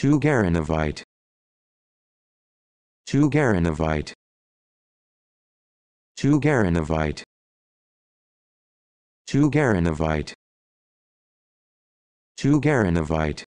Two garinovite. Two garinovite. Two garinovite. Two garinovite. Two garinovite.